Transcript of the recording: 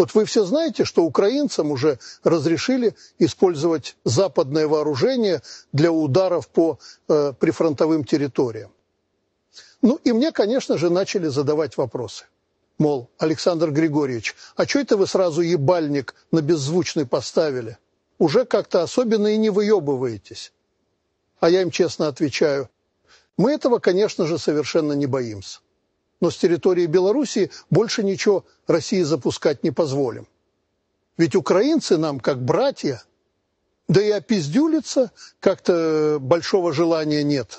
Вот вы все знаете, что украинцам уже разрешили использовать западное вооружение для ударов по э, прифронтовым территориям. Ну и мне, конечно же, начали задавать вопросы. Мол, Александр Григорьевич, а что это вы сразу ебальник на беззвучный поставили? Уже как-то особенно и не выебываетесь. А я им честно отвечаю, мы этого, конечно же, совершенно не боимся но с территории Белоруссии больше ничего России запускать не позволим. Ведь украинцы нам как братья, да и опиздюлиться как-то большого желания нет.